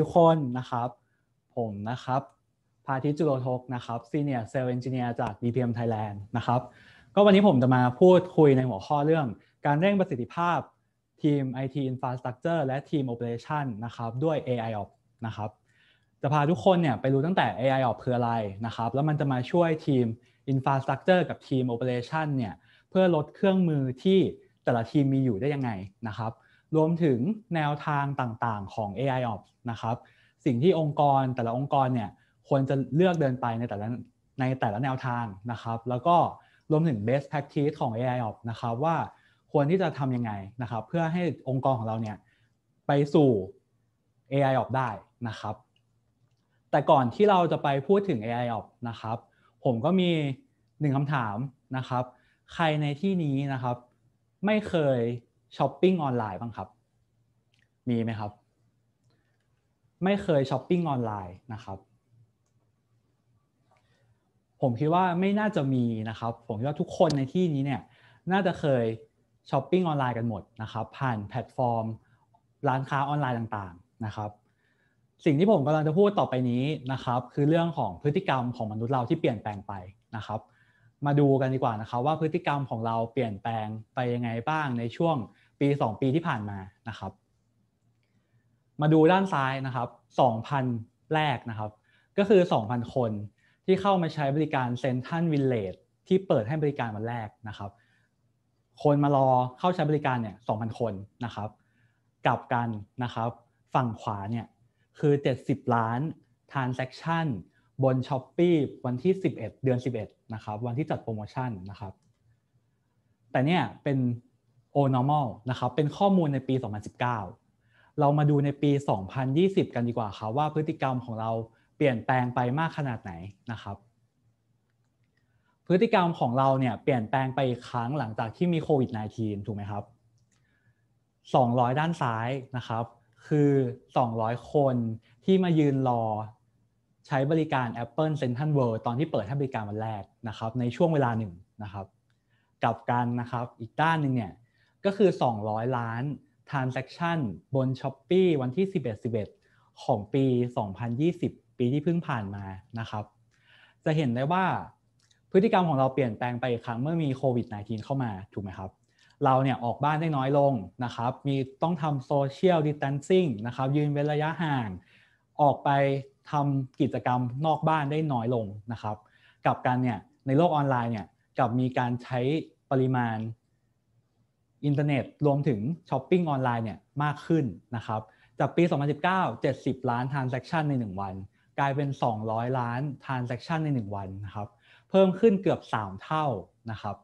ทุกคนนะครับผมนะครับพาทิจุโลทกนะครับซีีเนยร์เซลล์เอนจิเนียร์จาก DPM Thailand นะครับ ก็วันนี้ผมจะมาพูดคุยในหัวข้อเรื่อง การเร่งประสิทธิภาพ ทีม IT Infrastructure และทีม Operation นะครับ ด้วย AI Op นะครับจะพาทุกคนเนี่ยไปรู้ตั้งแต่ AI Op คืออะไรนะครับ แล้วมันจะมาช่วยทีม Infrastructure กับทีม Operation เนี่ยเพื่อลดเครื่องมือที่แต่ละทีมมีอยู่ได้ยังไงนะครับรวมถึงแนวทางต่างๆของ AI Ops นะครับสิ่งที่องค์กรแต่ละองค์กรเนี่ยควรจะเลือกเดินไปในแต่ละในแต่ละแนวทางนะครับ แล้วก็รวมถึง best practice ของ AI Ops นะครับว่าควรที่จะทำยังไงนะครับ เพื่อให้องค์กรของเราเนี่ยไปสู่ AI Ops ได้นะครับ แต่ก่อนที่เราจะไปพูดถึง AI Ops นะครับ ผมก็มีหนึ่งคำถามนะครับ ใครในที่นี้นะครับไม่เคยช้อปปิ้งออนไลน์บ้างครับ มีไหมครับ ไม่เคยช้อปปิ้งออนไลน์นะครับ ผมคิดว่าไม่น่าจะมีนะครับ ผมคิดว่าทุกคนในที่นี้เนี่ย น่าจะเคยช้อปปิ้งออนไลน์กันหมดนะครับ ผ่านแพลตฟอร์ม ร้านค้าออนไลน์ต่างๆนะครับ สิ่งที่ผมกำลังจะพูดต่อไปนี้นะครับ คือเรื่องของพฤติกรรมของมนุษย์เราที่เปลี่ยนแปลงไปนะครับ มาดูกันดีกว่านะครับ ว่าพฤติกรรมของเราเปลี่ยนแปลงไปยังไงบ้างในช่วงปี 2 ปีที่ผ่านมานะครับ มาดูด้านซ้ายนะครับ 2,000 แรกนะครับ ก็คือ 2,000 คนที่เข้ามาใช้บริการเซนทันวิลเลจที่เปิดให้บริการวันแรกนะครับ คนมารอเข้าใช้บริการเนี่ย2,000 คนนะครับกลับกันนะครับฝั่งขวาเนี่ยคือ 70 ล้าน transaction บน s h อป e e วันที่ 11 เดือน 11นะครับวันที่จัดโปรโมชั่นนะครับ แต่เนี่ยเป็น o normal นะครับ เป็นข้อมูลในปี 2019 เรามาดูในปี 2020 กันดีกว่าครับว่าพฤติกรรมของเราเปลี่ยนแปลงไปมากขนาดไหนนะครับ พฤติกรรมของเราเนี่ย เปลี่ยนแปลงไปอีกครั้งหลังจากที่มีโควิด -19 ถูกไหมครับ 200 ด้านซ้ายนะครับ คือ 200 คนที่มายืนรอ ใช้บริการ Apple Central World ตอนที่เปิดให้บริการวันแรก นะครับ ในช่วงเวลาหนึ่งนะครับกับการนะครับอีกด้านหนึ่งเนี่ยก็คือ 200 ล้าน transaction บน s h อ p e e วันที่ 11 11 ของปี 2020 ปีที่เพิ่งผ่านมานะครับ จะเห็นได้ว่า พฤติกรรมของเราเปลี่ยนแปลงไปอีกครั้งเมื่อมีโควิด -19 เข้ามา ถูกไหมครับ เราเนี่ย ออกบ้านได้น้อยลงนะครับ มีต้องทำโซเชียลดิสตทนซิ่งนะครับ ยืนเว้นระยะห่าง ออกไปทำกิจกรรมนอกบ้านได้น้อยลงนะครับ กับการเนี่ย ในโลกออนไลน์เนี่ยกับมีการใช้ปริมาณอินเทอร์เน็ตรวมถึงช้อปปิ้งออนไลน์เนี่ยมากขึ้นนะครับ จากปี 2019 70 ล้านทรานซ a คชั o นใน 1 วัน กลายเป็น 200 ล้านทรานซ a คชั o นใน 1 วันนะครับ เพิ่มขึ้นเกือบ 3 เท่านะครับ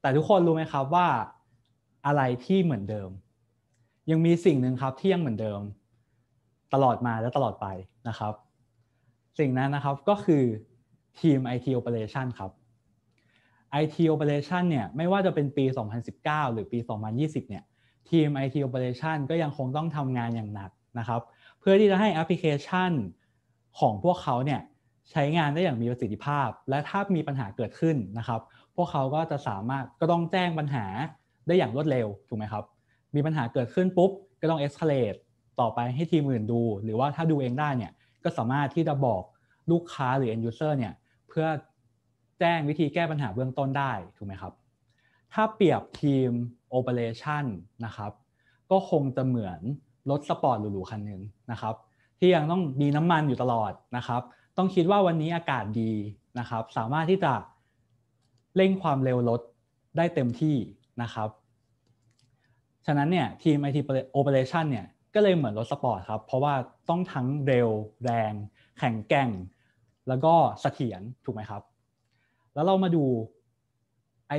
แต่ทุกคนรู้ไหมครับว่าอะไรที่เหมือนเดิม ยังมีสิ่งหนึ่งครับที่ยังเหมือนเดิมตลอดมาและตลอดไปนะครับ สิ่งนั้นนะครับก็คือทีม IT Operation ครับ IT Operation เนี่ยไม่ว่าจะเป็นปี 2019 หรือปี 2020เนี่ยทีม IT Operation ก็ยังคงต้องทำงานอย่างหนักนะครับ เพื่อที่จะให้แอปพลิเคชันของพวกเขาเนี่ยใช้งานได้อย่างมีประสิทธิภาพ และถ้ามีปัญหาเกิดขึ้นนะครับ พวกเขาก็จะสามารถก็ต้องแจ้งปัญหาได้อย่างรวดเร็ว ถูกไหมครับ มีปัญหาเกิดขึ้นปุ๊บ ก็ต้อง e อ c a l a t e ต่อไปให้ทีมอื่นดู หรือว่าถ้าดูเองได้เนี่ยก็สามารถที่จะบอกลูกค้าหรือ end user เนี่ยเพื่อแจ้งวิธีแก้ปัญหาเบื้องต้นได้ถูกไหมครับ ถ้าเปรียบทีมโอเปอเรชันนะครับก็คงจะเหมือนรถสปอร์ตหรูๆคันหนึ่งนะครับ ที่ยังต้องมีน้ำมันอยู่ตลอดนะครับ ต้องคิดว่าวันนี้อากาศดีนะครับ สามารถที่จะเร่งความเร็วรถได้เต็มที่นะครับฉะนั้นเนี่ยทีมไอทีโอเปอเรชันเนี่ยก็เลยเหมือนรถสปอร์ตครับ เพราะว่าต้องทั้งเร็วแรง แข็งแกร่ง แล้วก็เสถียรถูกไหมครับแล้วเรามาดู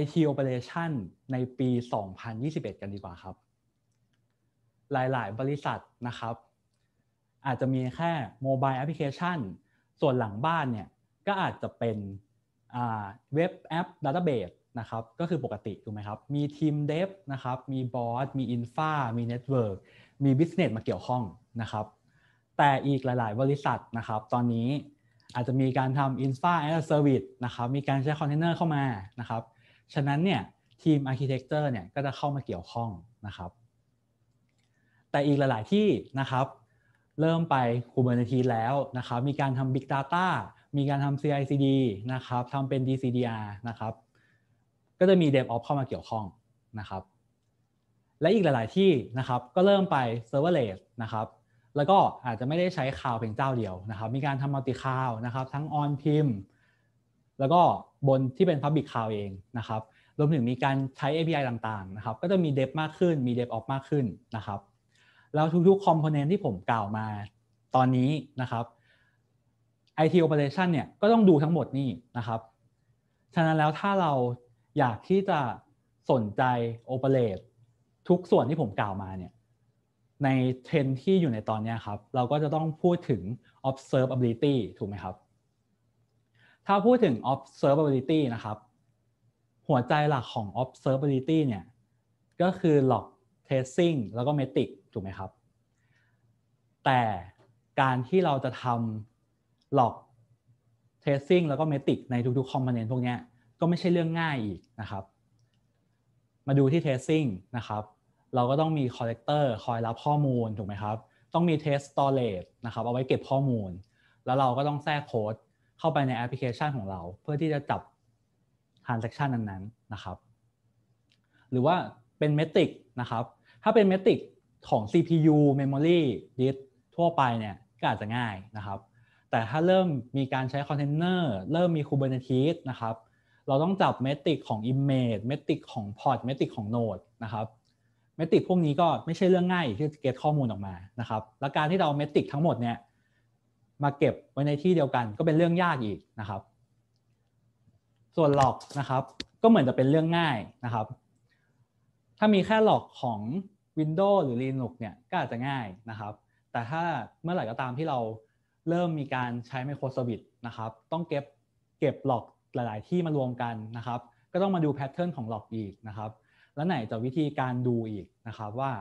IT Operation ในปี 2021 กันดีกว่าครับ หลาย ๆ บริษัทนะครับ อาจจะมีแค่โมบายแอปพลิเคชันส่วนหลังบ้านเนี่ย ก็อาจจะเป็นเว็บแอปดัตเตอร์เบสนะครับก็คือปกติถูกไหมครับมีทีมเดฟนะครับ มีบอสมีอินฟามีเน็ตเวิร์กมีบิสเนสมาเกี่ยวข้องนะครับ แต่อีกหลาย ๆ บริษัทนะครับตอนนี้อาจจะมีการทำ Infra as a Service นะครับ มีการใช้คอนเทนเนอร์เข้ามา นะครับ ฉะนั้นเนี่ยทีม Architecture เนี่ยก็จะเข้ามาเกี่ยวข้องนะครับ แต่อีกหลาย ๆ ที่นะครับ เริ่มไป Kubernetes แล้วนะครับ มีการทำ Big Data มีการทำ CI/CD นะครับทำเป็น DCDR นะครับ ก็จะมี DevOps เข้ามาเกี่ยวข้องนะครับ และอีกหลาย ๆ ที่นะครับก็เริ่มไป Serverless นะครับแล้วก็อาจจะไม่ได้ใช้คาวเพียงเจ้าเดียวนะครับ มีการทำมัลติคาวนะครับ ทั้งออนพิมพ์แล้วก็บนที่เป็น Public Cloud เองนะครับรวมถึงมีการใช้ API ต่าง ๆ นะครับ ก็จะมีเด p มากขึ้น มีเด p ออกมากขึ้นนะครับ แล้วทุกๆคอมโพเนนต์ที่ผมกล่าวมาตอนนี้นะครับ IT Operation เนี่ยก็ต้องดูทั้งหมดนี่นะครับ ฉะนั้นแล้วถ้าเราอยากที่จะสนใจ Operate ทุกส่วนที่ผมกล่าวมาเนี่ยในเทรนที่อยู่ในตอนนี้ครับ เราก็จะต้องพูดถึง observability ถูกไหมครับ ถ้าพูดถึง observability นะครับ หัวใจหลักของ observability เนี่ยก็คือ log tracing แล้วก็ metric ถูกไหมครับ แต่การที่เราจะทำ log tracing แล้วก็ metric ในทุกๆ component พวกนี้ ก็ไม่ใช่เรื่องง่ายอีกนะครับ มาดูที่ tracing นะครับเราก็ต้องมีคอลเลกเตอร์คอยรับข้อมูลถูกไหมครับ ต้องมีเทสต์สตอเรจนะครับ เอาไว้เก็บข้อมูล แล้วเราก็ต้องแทรกโค้ด เข้าไปในแอปพลิเคชันของเรา เพื่อที่จะจับ transaction นั้นๆ นะครับ หรือว่าเป็นเมตริกนะครับ ถ้าเป็นเมตริกของ CPU memory disk ทั่วไปเนี่ย ก็อาจจะง่ายนะครับ แต่ถ้าเริ่มมีการใช้คอนเทนเนอร์เริ่มมี Kubernetes นะครับ เราต้องจับเมตริกของ image เมตริกของ p o d เมตริกของ node นะครับเมตริกพวกนี้ก็ไม่ใช่เรื่องง่ายที่จะเก็บข้อมูลออกมานะครับ และการที่เราเมตริกทั้งหมดเนี่ย มาเก็บไว้ในที่เดียวกัน ก็เป็นเรื่องยากอีกนะครับ ส่วนหลอกนะครับ ก็เหมือนจะเป็นเรื่องง่ายนะครับ ถ้ามีแค่หลอกของ Windows หรือ Linux เนี่ยก็อาจจะง่ายนะครับ แต่ถ้าเมื่อไหร่ก็ตามที่เราเริ่มมีการใช้ m i c r o s e r v นะครับ ต้องเก็บเก็บหลอกหลาย ๆ ที่มารวมกันนะครับ ก็ต้องมาดูแพทเทิร์นของหลอกอีกนะครับแล้วไหนจะวิธีการดูอีกนะครับว่า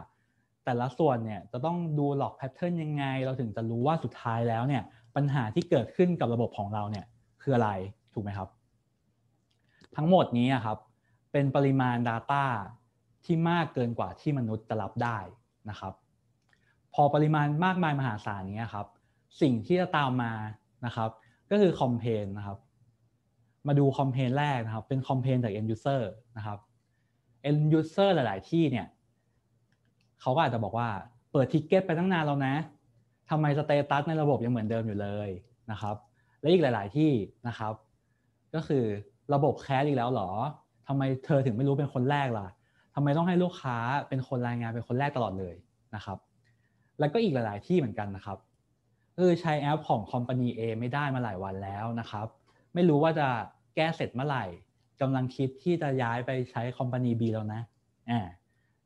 แต่ละส่วนเนี่ยจะต้องดูหลอกแพทเทิร์นยังไง เราถึงจะรู้ว่าสุดท้ายแล้วเนี่ยปัญหาที่เกิดขึ้นกับระบบของเราเนี่ยคืออะไรถูกไหมครับ ทั้งหมดนี้ครับ เป็นปริมาณ Data ที่มากเกินกว่าที่มนุษย์จะรับได้นะครับพอปริมาณมากมายมหาศาลนี้ครับ สิ่งที่จะตามมานะครับ ก็คือคอมเพนนะครับมาดูคอมเพนแรกนะครับเป็นคอมเพนจาก end user นะครับเอ็นยูเซอร์หลาย ๆ ที่เนี่ยเขาก็อาจจะบอกว่าเปิดทิกเก็ตไปตั้งนานแล้วนะทำไมสเตตัสในระบบยังเหมือนเดิมอยู่เลยนะครับ และอีกหลาย ๆ ที่นะครับ ก็คือระบบแคสอีกแล้วหรอทำไมเธอถึงไม่รู้เป็นคนแรกล่ะทำไมต้องให้ลูกค้าเป็นคนรายงานเป็นคนแรกตลอดเลยนะครับ แล้วก็อีกหลาย ๆ ที่เหมือนกันนะครับคือใช้แอปของคอมพานีเอไม่ได้มาหลายวันแล้วนะครับ ไม่รู้ว่าจะแก้เสร็จเมื่อไหร่กำลังคิดที่จะย้ายไปใช้คอมพานี B แล้วนะอ่า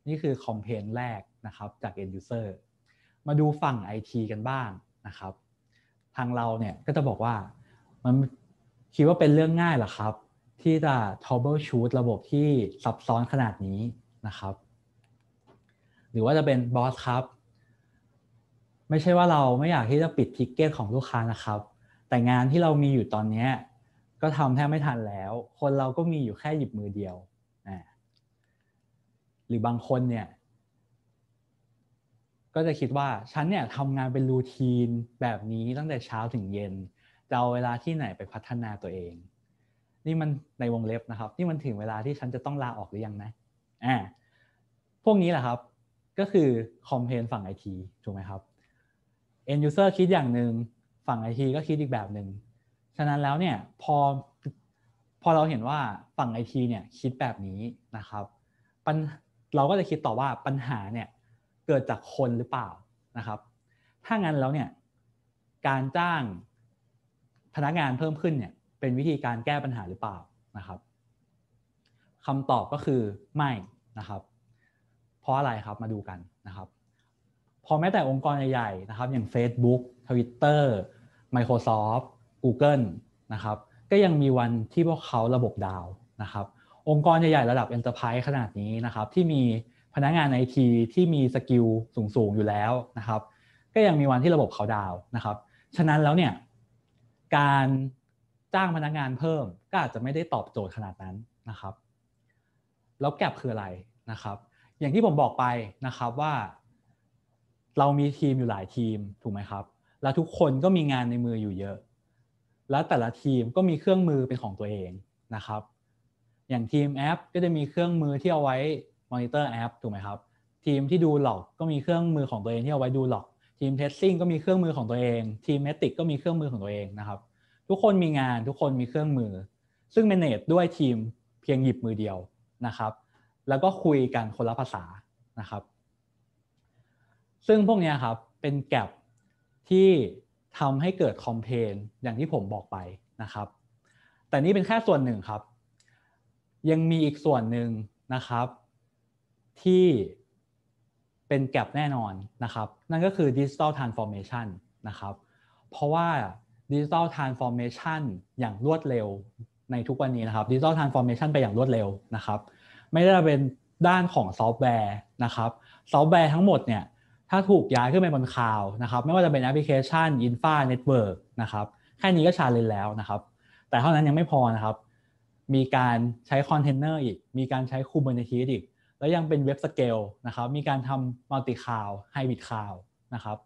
นี่คือคอมเพนแรกนะครับจาก end user มาดูฝั่ง IT กันบ้างนะครับ ทางเราเนี่ยก็จะบอกว่า มันคิดว่าเป็นเรื่องง่ายหรอครับ ที่จะ troubleshoot ระบบที่ซับซ้อนขนาดนี้นะครับ หรือว่าจะเป็นบอสครับ ไม่ใช่ว่าเราไม่อยากที่จะปิดทิกเก็ตของลูกค้านะครับ แต่งานที่เรามีอยู่ตอนนี้ก็ทำแทบไม่ทันแล้ว คนเราก็มีอยู่แค่หยิบมือเดียว หรือบางคนเนี่ย ก็จะคิดว่าฉันเนี่ยทำงานเป็นรูทีนแบบนี้ตั้งแต่เช้าถึงเย็นเราเวลาที่ไหนไปพัฒนาตัวเอง นี่มันในวงเล็บนะครับ นี่มันถึงเวลาที่ฉันจะต้องลาออกหรือยังนะอ่าพวกนี้แหละครับ ก็คือคอมเพนฝั่งไอทีถูกไหมครับ end user คิดอย่างหนึ่งฝั่งไอทีก็คิดอีกแบบหนึ่งฉะนั้นแล้วเนี่ยพอพอเราเห็นว่าฝั่งไอทีเนี่ยคิดแบบนี้นะครับปัญเราก็จะคิดต่อว่าปัญหาเนี่ยเกิดจากคนหรือเปล่านะครับ ถ้างั้น แล้วเนี่ยการจ้างพนักงานเพิ่มขึ้นเนี่ยเป็นวิธีการแก้ปัญหาหรือเปล่านะครับคำตอบก็คือไม่นะครับเพราะอะไรครับมาดูกันนะครับ พอแม้แต่องค์กรใหญ่ๆนะครับ อย่าง Facebook Twitter Microsoft Google นะครับก็ยังมีวันที่พวกเขาระบบดาวนะครับองค์กรใหญ่ ๆ ระดับ Enterprise ขนาดนี้นะครับที่มีพนักงานไอทีที่มีสกิลสูงๆอยู่แล้วนะครับ ก็ยังมีวันที่ระบบเขาดาวนะครับ ฉะนั้นแล้วเนี่ยการจ้างพนักงานเพิ่ม ก็อาจจะไม่ได้ตอบโจทย์ขนาดนั้นนะครับ แล้วแกลบคืออะไรนะครับ อย่างที่ผมบอกไปนะครับว่า เรามีทีมอยู่หลายทีมถูกไหมครับ แล้วทุกคนก็มีงานในมืออยู่เยอะและแต่ละทีมก็มีเครื่องมือเป็นของตัวเองนะครับ อย่างทีมแอปก็จะมีเครื่องมือที่เอาไว้มอนิเตอร์แอปถูกไหมครับ ทีมที่ดูหลอกก็มีเครื่องมือของตัวเองที่เอาไว้ดูหลอก ทีมเทสซิ่งก็มีเครื่องมือของตัวเอง ทีมเมติกก็มีเครื่องมือของตัวเองนะครับ ทุกคนมีงานทุกคนมีเครื่องมือ ซึ่งเมนเนจด้วยทีม เพียงหยิบมือเดียวนะครับ แล้วก็คุยกันคนละภาษานะครับ ซึ่งพวกนี้ครับเป็นแกลบที่ทำให้เกิดคอมเพนอย่างที่ผมบอกไปนะครับ แต่นี่เป็นแค่ส่วนหนึ่งครับ ยังมีอีกส่วนหนึ่งนะครับ ที่เป็นแกลบแน่นอนนะครับ นั่นก็คือดิจิตอลทรานส์ฟอร์เมชันนะครับเพราะว่าดิจิตอลทรานส์ฟอร์เมชันอย่างรวดเร็วในทุกวันนี้นะครับดิจิตอลทรานส์ฟอร์เมชันไปอย่างรวดเร็วนะครับ ไม่ได้เป็นด้านของซอฟต์แวร์นะครับซอฟต์แวร์ทั้งหมดเนี่ยถ้าถูกย้ายขึ้นไปบนคลาวนะครับไม่ว่าจะเป็นแอปพลิเคชันอินฟาเน็ตเวิร์กนะครับ แค่นี้ก็ชาเลนแล้วนะครับ แต่เท่านั้นยังไม่พอนะครับมีการใช้คอนเทนเนอร์อีกมีการใช้คูเบอร์เนทีสอีก แล้วยังเป็นเว็บสเกลนะครับ มีการทำมัลติคลาวไฮบริดคลาวนะครับ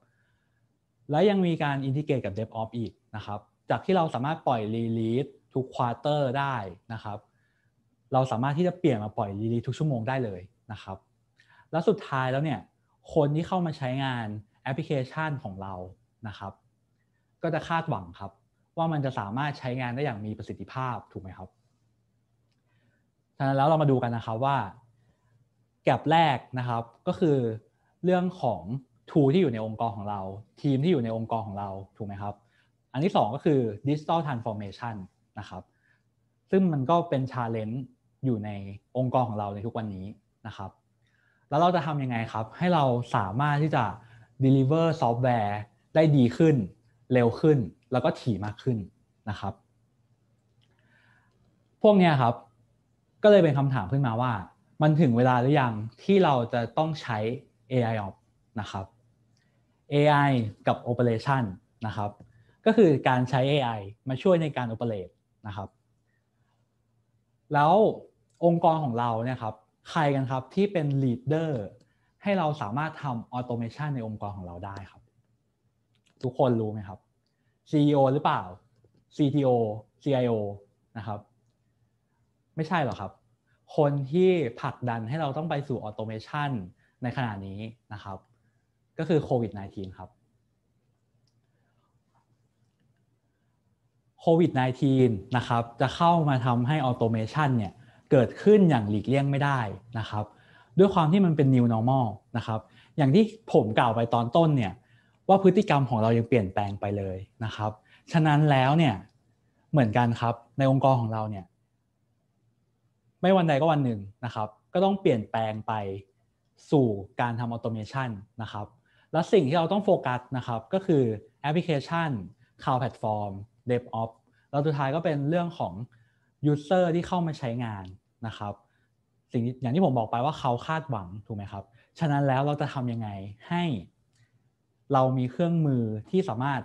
และยังมีการอินทิเกรตกับ DevOps อีกนะครับ จากที่เราสามารถปล่อยรีลีสทุกควอเตอร์ได้นะครับ เราสามารถที่จะเปลี่ยนมาปล่อยรีลีสทุกชั่วโมงได้เลยนะครับ และสุดท้ายแล้วเนี่ยคนที่เข้ามาใช้งานแอปพลิเคชันของเรานะครับ ก็จะคาดหวังครับว่ามันจะสามารถใช้งานได้อย่างมีประสิทธิภาพถูกไหมครับฉะนั้นแล้วเรามาดูกันนะครับว่า แกลบแรกนะครับก็คือเรื่องของทูที่อยู่ในองค์กรของเราทีมที่อยู่ในองค์กรของเราถูกไหมครับ อันที่2ก็คือดิจิตอลทรานส์ฟอร์เมชันนะครับ ซึ่งมันก็เป็นชาเลนจ์อยู่ในองค์กรของเราในทุกวันนี้นะครับแล้วเราจะทำยังไงครับ ให้เราสามารถที่จะ deliver ซอฟต์แวร์ได้ดีขึ้น เร็วขึ้น แล้วก็ถี่มากขึ้นนะครับ พวกนี้ครับก็เลยเป็นคำถามขึ้นมาว่า มันถึงเวลาหรือยังที่เราจะต้องใช้ AI ออก นะครับ AI กับ Operation นะครับ ก็คือการใช้ AI มาช่วยในการ Operate นะครับ แล้วองค์กรของเราเนี่ยครับใครกันครับที่เป็นลีดเดอร์ให้เราสามารถทำออโตเมชันในองค์กรของเราได้ครับ ทุกคนรู้ไหมครับ CEO หรือเปล่า CTO CIO นะครับ ไม่ใช่หรอกครับคนที่ผลักดันให้เราต้องไปสู่ออโตเมชันในขณะนี้นะครับ ก็คือโควิด -19 ครับโควิด -19 นะครับจะเข้ามาทำให้ออโตเมชันเนี่ยเกิดขึ้นอย่างหลีกเลี่ยงไม่ได้นะครับ ด้วยความที่มันเป็น new normal นะครับอย่างที่ผมกล่าวไปตอนต้นเนี่ยว่าพฤติกรรมของเรายังเปลี่ยนแปลงไปเลยนะครับ ฉะนั้นแล้วเนี่ยเหมือนกันครับในองค์กรของเราเนี่ยไม่วันใดก็วันหนึ่งนะครับ ก็ต้องเปลี่ยนแปลงไปสู่การทำออโตเมชันนะครับและสิ่งที่เราต้องโฟกัสนะครับก็คือแอปพลิเคชัน Cloud Platform DevOps แล้วสุดท้ายก็เป็นเรื่องของ User ที่เข้ามาใช้งานนะครับสิ่งอย่างที่ผมบอกไปว่าเขาคาดหวังถูกไหมครับ ฉะนั้นแล้วเราจะทำยังไงให้ เรามีเครื่องมือที่สามารถ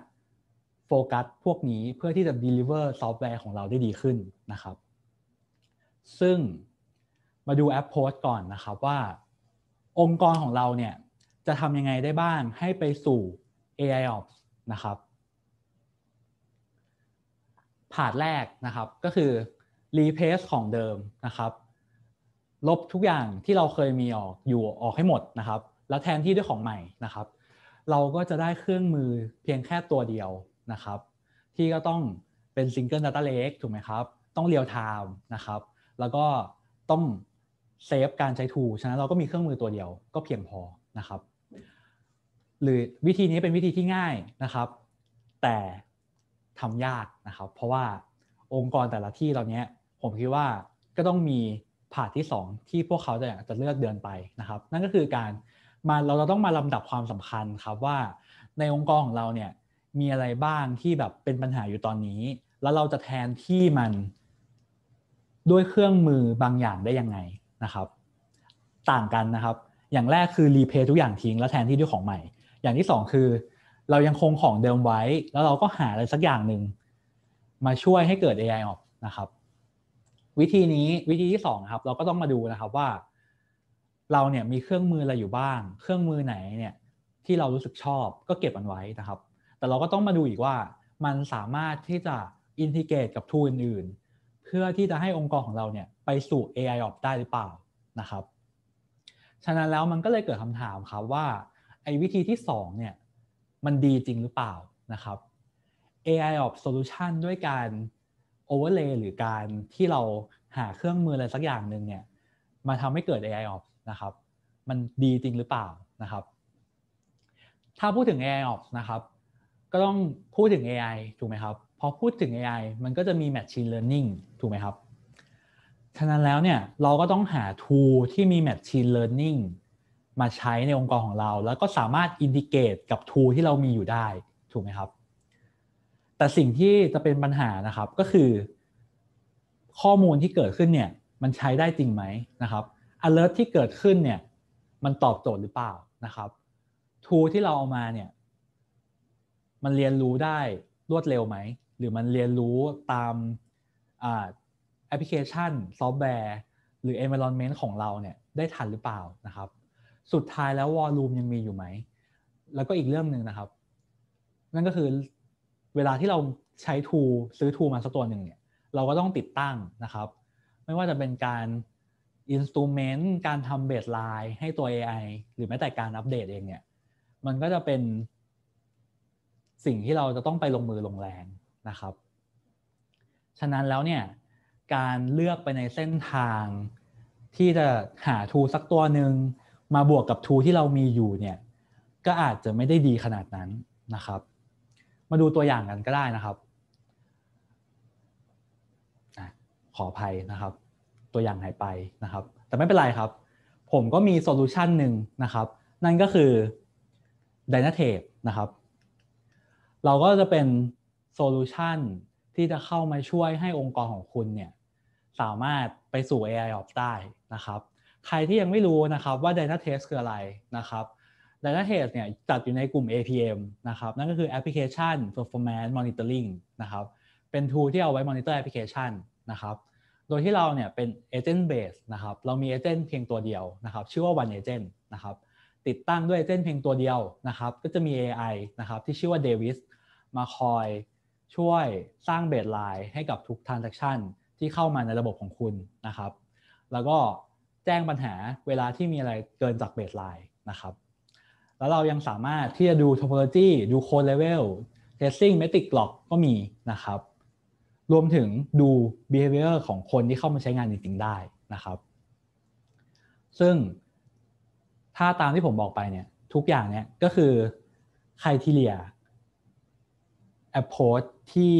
โฟกัสพวกนี้เพื่อที่จะ deliver ซอฟต์แวร์ของเราได้ดีขึ้นนะครับ ซึ่งมาดูแอปโพสก่อนนะครับว่าองค์กรของเราเนี่ยจะทำยังไงได้บ้างให้ไปสู่ AI Ops นะครับ ผาดแรกนะครับก็คือรีเพสของเดิมนะครับ ลบทุกอย่างที่เราเคยมีออกอยู่ออกให้หมดนะครับ แล้วแทนที่ด้วยของใหม่นะครับ เราก็จะได้เครื่องมือเพียงแค่ตัวเดียวนะครับ ที่ก็ต้องเป็นซิงเกิลดัตต้าเลกถูกไหมครับ ต้องเรียลไทม์นะครับแล้วก็ต้องเซฟการใช้ทูฉะนั้นเราก็มีเครื่องมือตัวเดียว ก็เพียงพอนะครับ หรือวิธีนี้เป็นวิธีที่ง่ายนะครับ แต่ทำยากนะครับ เพราะว่าองค์กรแต่ละที่ตอนนี้ผมคิดว่าก็ต้องมีผาดที่ 2 ที่พวกเขาจะจะเลือกเดินไปนะครับ นั่นก็คือการมาเราต้องมาลำดับความสำคัญครับว่าในองค์กรของเราเนี่ยมีอะไรบ้างที่แบบเป็นปัญหาอยู่ตอนนี้ แล้วเราจะแทนที่มัน ด้วยเครื่องมือบางอย่างได้ยังไงนะครับ ต่างกันนะครับอย่างแรกคือรีเพย์ทุกอย่างทิ้ง แล้วแทนที่ด้วยของใหม่ อย่างที่ 2 คือ เรายังคงของเดิมไว้ แล้วเราก็หาอะไรสักอย่างหนึ่งมาช่วยให้เกิด AI ออกนะครับวิธีนี้วิธีที่2ครับเราก็ต้องมาดูนะครับว่า เราเนี่ยมีเครื่องมืออะไรอยู่บ้าง เครื่องมือไหนเนี่ยที่เรารู้สึกชอบก็เก็บมันไว้นะครับ แต่เราก็ต้องมาดูอีกว่ามันสามารถที่จะอินทิเกรตกับทูอื่นๆเพื่อที่จะให้องค์กรของเราเนี่ยไปสู่ AI ออกได้หรือเปล่านะครับ ฉะนั้นแล้วมันก็เลยเกิดคำถามครับว่าไอ้วิธีที่2เนี่ยมันดีจริงหรือเปล่านะครับ AI ออ s Solution ด้วยการโอเวอร์เลย์หรือการที่เราหาเครื่องมืออะไรสักอย่างหนึ่งเนี่ยมาทำให้เกิด AI Ops นะครับ มันดีจริงหรือเปล่านะครับ ถ้าพูดถึง AI Ops นะครับ ก็ต้องพูดถึง AI ถูกไหมครับ พอพูดถึง AI มันก็จะมี Machine Learning ถูกไหมครับฉะนั้นแล้วเนี่ยเราก็ต้องหา tool ที่มี Machine Learning มาใช้ในองค์กรของเรา แล้วก็สามารถอินดิเกตกับ tool ที่เรามีอยู่ได้ถูกไหมครับแต่สิ่งที่จะเป็นปัญหานะครับก็คือข้อมูลที่เกิดขึ้นเนี่ย มันใช้ได้จริงไหมนะครับ alert ที่เกิดขึ้นเนี่ย มันตอบโจทย์หรือเปล่านะครับ tool ที่เราเอามาเนี่ย มันเรียนรู้ได้รวดเร็วไหม หรือมันเรียนรู้ตามแอปพลิเคชัน ซอฟต์แวร์ หรือ environment ของเราเนี่ย ได้ทันหรือเปล่านะครับสุดท้ายแล้ววอลลุ่มยังมีอยู่ไหมแล้วก็อีกเรื่องหนึ่งนะครับ นั่นก็คือเวลาที่เราใช้ทูซื้อทูมาสักตัวหนึ่งเนี่ยเราก็ต้องติดตั้งนะครับ ไม่ว่าจะเป็นการอินสตูเมนต์การทำเบสไลน์ให้ตัว AI หรือแม้แต่การอัปเดตเองเนี่ย มันก็จะเป็นสิ่งที่เราจะต้องไปลงมือลงแรงนะครับ ฉะนั้นแล้วเนี่ย การเลือกไปในเส้นทางที่จะหาทูสักตัวหนึ่งมาบวกกับทูที่เรามีอยู่เนี่ย ก็อาจจะไม่ได้ดีขนาดนั้นนะครับมาดูตัวอย่างกันก็ได้นะครับ ขออภัยนะครับ ตัวอย่างหายไปนะครับ แต่ไม่เป็นไรครับ ผมก็มีโซลูชันหนึ่งนะครับ นั่นก็คือ d y n a t a p e นะครับ เราก็จะเป็นโซลูชันที่จะเข้ามาช่วยให้องค์กรของคุณเนี่ย สามารถไปสู่ AI ออฟได้นะครับ ใครที่ยังไม่รู้นะครับว่า d y n a t a p e คืออะไรนะครับ d a t a ท a s เนี่ยจัดอยู่ในกลุ่ม APM นะครับ นั่นก็คือ Application Performance Monitoring นะครับ เป็น tool ที่เอาไว้ monitor application นะครับ โดยที่เราเนี่ยเป็น agent base นะครับ เรามี agent เพียงตัวเดียวนะครับ ชื่อว่า one agent นะครับ ติดตั้งด้วย agent เพียงตัวเดียวนะครับ ก็จะมี AI นะครับ ที่ชื่อว่า Davis มาคอยช่วยสร้างเบสไลน์ให้กับทุก transaction ที่เข้ามาในระบบของคุณนะครับแล้วก็แจ้งปัญหาเวลาที่มีอะไรเกินจากเบสไลน์นะครับแล้วเรายังสามารถที่จะดู topology ดู code level tracing metric log ก็มีนะครับ รวมถึงดู behavior ของคนที่เข้ามาใช้งานจริงๆได้นะครับ ซึ่งถ้าตามที่ผมบอกไปเนี่ย ทุกอย่างเนี่ยก็คือ criteria approach ที่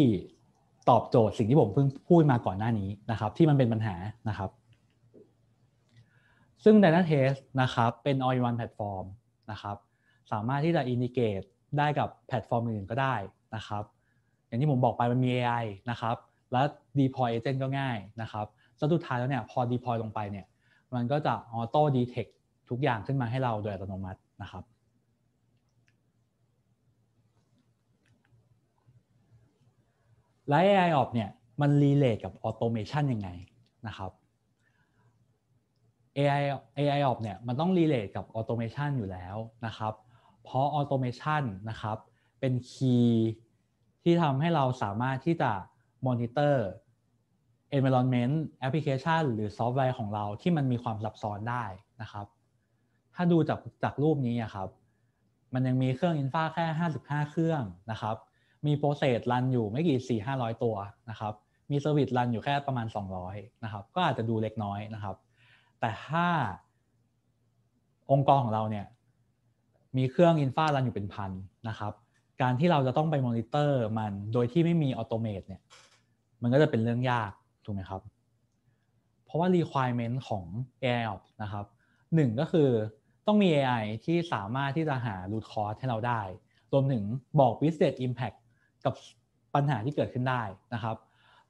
ตอบโจทย์สิ่งที่ผมเพิ่งพูดมาก่อนหน้านี้นะครับ ที่มันเป็นปัญหานะครับ ซึ่ง d y n a t e s t นะครับเป็น all-in-one แพลตฟอร์มนะครับสามารถที่จะอินดิเกตได้กับแพลตฟอร์มอื่นก็ได้นะครับ อย่างที่ผมบอกไปมันมี AI นะครับ และ deploy agent ก็ง่ายนะครับแล้วสุดท้ายแล้วเนี่ยพอ deploy ลงไปเนี่ยมันก็จะ auto detect ทุกอย่างขึ้นมาให้เราโดยอัตโนมัตินะครับ และ AI o p เนี่ย มันรีเลทกับ automation ยังไงนะครับ AI AI o p เนี่ย มันต้องรีเลทกับ automation อยู่แล้วนะครับเพราะออโตเมชันนะครับ เป็นคีย์ที่ทำให้เราสามารถที่จะมอนิเตอร์ environment application หรือซอฟต์แวร์ของเราที่มันมีความซับซ้อนได้นะครับ ถ้าดูจากจากรูปนี้ครับ มันยังมีเครื่องอินฟาแค่ 55 เครื่องนะครับ มีโปรเซสรันอยู่ไม่กี่4 500 ตัวนะครับ มีเซอร์วิสรันอยู่แค่ประมาณ 200 นะครับ ก็อาจจะดูเล็กน้อยนะครับ แต่ถ้าองค์กรของเราเนี่ยมีเครื่องอินฟารันอยู่เป็นพันนะครับ การที่เราจะต้องไปมอนิเตอร์มันโดยที่ไม่มีออโตเมตเนี่ย มันก็จะเป็นเรื่องยาก ถูกไหมครับ เพราะว่า requirement ของ AI o p นะครับหนึ่งก็คือต้องมี AI ที่สามารถที่จะหา root cause ให้เราได้รวมถึงบอก business impact กับปัญหาที่เกิดขึ้นได้นะครับ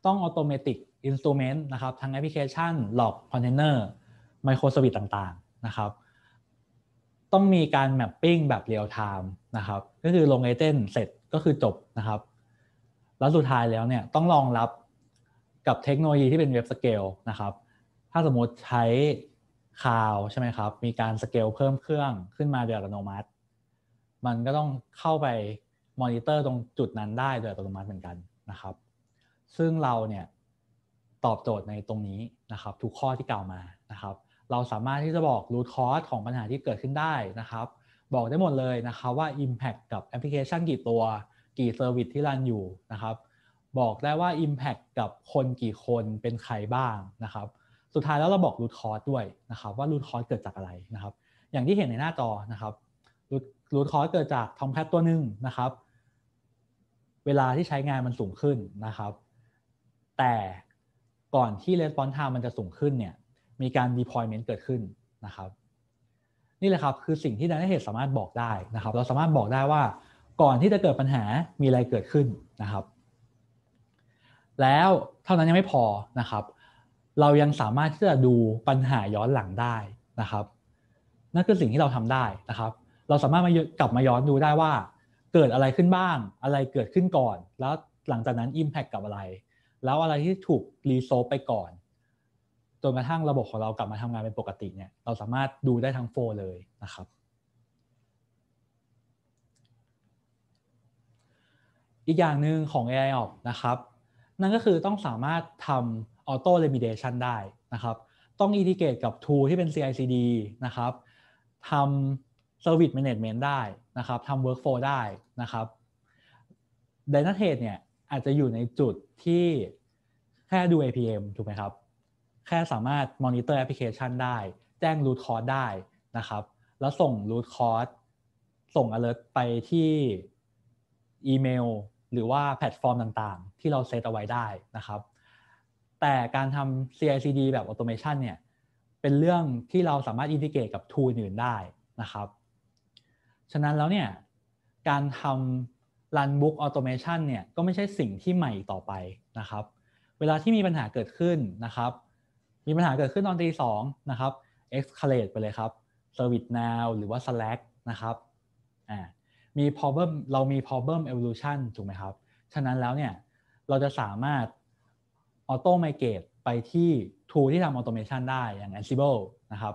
ต้อง automatic instrument นะครับทั้งแอปพลิเคชันหลอกคอนเทนเนอร์ไมโครสวิตต่างๆ นะครับต้องมีการแมปปิ้งแบบเรียลไทม์นะครับ ก็คือลงไอเทมเสร็จก็คือจบนะครับ แล้วสุดท้ายแล้วเนี่ยต้องรองรับกับเทคโนโลยีที่เป็นเว็บสเกลนะครับ ถ้าสมมติใช้คลาวใช่ไหมครับ มีการสเกลเพิ่มเครื่องขึ้นมาโดยอัตโนมัติ มันก็ต้องเข้าไปมอนิเตอร์ตรงจุดนั้นได้โดยอัตโนมัติเหมือนกันนะครับ ซึ่งเราเนี่ย ตอบโจทย์ในตรงนี้นะครับทุกข้อที่กล่าวมานะครับเราสามารถที่จะบอก root cause ของปัญหาที่เกิดขึ้นได้นะครับ บอกได้หมดเลยนะครับว่า impact กับแอปพลิเคชันกี่ตัวกี่เซอร์วิสที่รันอยู่นะครับบอกได้ว่า impact กับคนกี่คนเป็นใครบ้างนะครับ สุดท้ายแล้วเราบอก root cause ด้วยนะครับว่า root cause เกิดจากอะไรนะครับ อย่างที่เห็นในหน้าจอนะครับ root cause เกิดจากทอมแคทตัวหนึ่งนะครับ เวลาที่ใช้งานมันสูงขึ้นนะครับแต่ก่อนที่ response time มันจะสูงขึ้นเนี่ยมีการ deployment เกิดขึ้นนะครับ นี่แหละครับคือสิ่งที่ Dynatrace สามารถบอกได้นะครับ เราสามารถบอกได้ว่าก่อนที่จะเกิดปัญหามีอะไรเกิดขึ้นนะครับ แล้วเท่านั้นยังไม่พอนะครับ เรายังสามารถที่จะดูปัญหาย้อนหลังได้นะครับ นั่นคือสิ่งที่เราทำได้นะครับ เราสามารถมากลับมาย้อนดูได้ว่า เกิดอะไรขึ้นบ้างอะไรเกิดขึ้นก่อน แล้วหลังจากนั้น Impact กับอะไร แล้วอะไรที่ถูกรีโซไปก่อนจนกระทั่งระบบของเรากลับมาทำงานเป็นปกติเนี่ย เราสามารถดูได้ทั้งโฟเลยนะครับ อีกอย่างหนึ่งของ AI ออกนะครับ นั่นก็คือต้องสามารถทำ auto remediation ได้นะครับ ต้องอินทิเกตกับ tool ที่เป็น CI/CD นะครับทำ service management ได้นะครับทำ workflow ได้นะครับ d y n a t a เนี่ย อาจจะอยู่ในจุดที่แค่ดู APM ถูกไหมครับแค่สามารถมอนิเตอร์แอปพลิเคชันได้ แจ้งรูทคอร์ดได้นะครับ แล้วส่งรูทคอร์ดส่ง alert ไปที่อีเมลหรือว่าแพลตฟอร์มต่างๆ ที่เราเซตเอาไว้ได้นะครับแต่การทำ CI/CD แบบออโตเมชันเนี่ยเป็นเรื่องที่เราสามารถอินทิเกตกับทูนอื่นได้นะครับฉะนั้นแล้วเนี่ยการทำ runbook automation เนี่ยก็ไม่ใช่สิ่งที่ใหม่ต่อไปนะครับ เวลาที่มีปัญหาเกิดขึ้นนะครับมีปัญหาเกิดขึ้นตอนตีสองนะครับ escalate ไปเลยครับ service now หรือว่า slack นะครับอ่ามี problem เรามี problem evolution ถูกไหมครับ ฉะนั้นแล้วเนี่ย เราจะสามารถ automate ไปที่ tool ที่ทำ automation ได้อย่าง Ansible นะครับ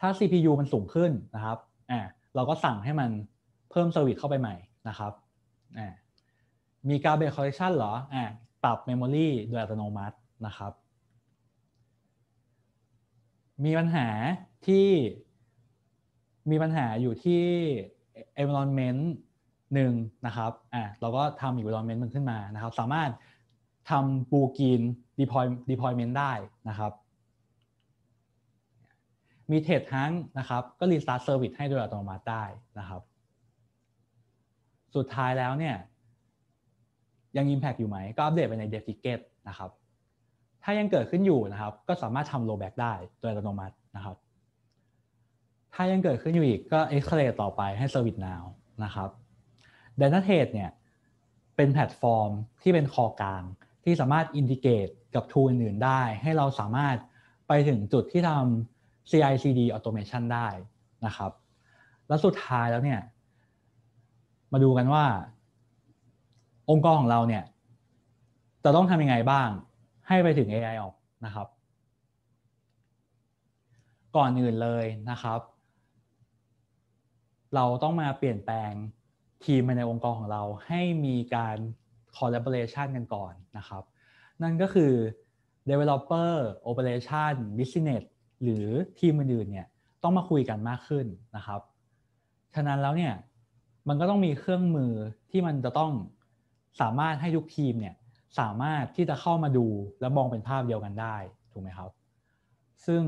ถ้า CPU มันสูงขึ้นนะครับอ่าเราก็สั่งให้มันเพิ่ม service เข้าไปใหม่นะครับอ่ามี garbage collection เหรออ่าปรับ memory โดยอัตโนมัตินะครับมีปัญหาที่มีปัญหาอยู่ที่ environment หนึ่งนะครับ อ่ะ เราก็ทำ environment มันขึ้นมานะครับ สามารถทำบูกีน deploy deployment ได้นะครับ มีเทรดทั้งนะครับ ก็ restart service ให้โดยอัตโนมัติได้นะครับ สุดท้ายแล้วเนี่ย ยัง impact อยู่ไหม ก็อัปเดตไปใน dev ticket นะครับถ้ายังเกิดขึ้นอยู่นะครับ ก็สามารถทำโ o แบ b a c k ได้โดยอัตโนมัตินะครับ ถ้ายังเกิดขึ้นอยู่อีกก็ escalate ต่อไปให้ service now นะครับ data t r e เนี่ย เป็นแพลตฟอร์มที่เป็นคอกลางที่สามารถอินทิเกตกับทูอื่นๆได้ ให้เราสามารถไปถึงจุดที่ทำ CI/CD automation ได้นะครับ แล้วสุดท้ายแล้วเนี่ย มาดูกันว่า องค์กรของเราเนี่ยจะต้องทำยังไงบ้างให้ไปถึง AI ออกนะครับ ก่อนอื่นเลยนะครับ เราต้องมาเปลี่ยนแปลงทีมในองค์กรของเราให้มีการ collaboration กันก่อนนะครับ นั่นก็คือ developer operation business หรือทีมอื่นๆ เนี่ยต้องมาคุยกันมากขึ้นนะครับ ฉะนั้นแล้วเนี่ย มันก็ต้องมีเครื่องมือที่มันจะต้องสามารถให้ทุกทีมเนี่ยสามารถที่จะเข้ามาดูและมองเป็นภาพเดียวกันได้ ถูกไหมครับ ซึ่ง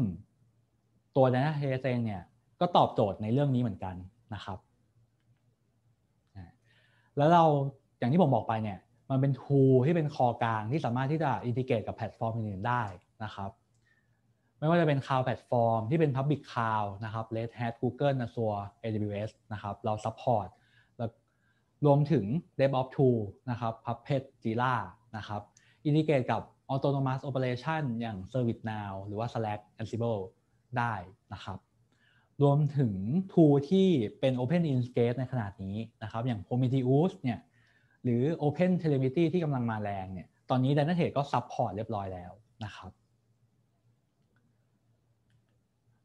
ตัวด a t น t เซนเนี่ย ก็ตอบโจทย์ในเรื่องนี้เหมือนกันนะครับแล้วเราอย่างที่ผมบอกไปเนี่ย มันเป็นทูที่เป็นคอกลางที่สามารถที่จะอินทิเกตกับแพลตฟอร์มอื่นๆได้นะครับ ไม่ว่าจะเป็นคาว u แพลตฟอร์มที่เป็น public cloud นะครับ Red Hat Google Azure AWS นะครับ เราซัพพอร์ตรวมถึง DevOps Tool นะครับ Puppet Jira นะครับอินทิเกตกับ Autonomous Operation อย่าง ServiceNow หรือว่า Slack Ansible ได้นะครับ รวมถึง Tool ที่เป็น Open i n s c a p e ในขนาดนี้นะครับ อย่าง Prometheus เนี่ย หรือ Open Telemetry ที่กำลังมาแรง เนี่ย ตอนนี้ d y n a t a ก็ support เรียบร้อยแล้วนะครับ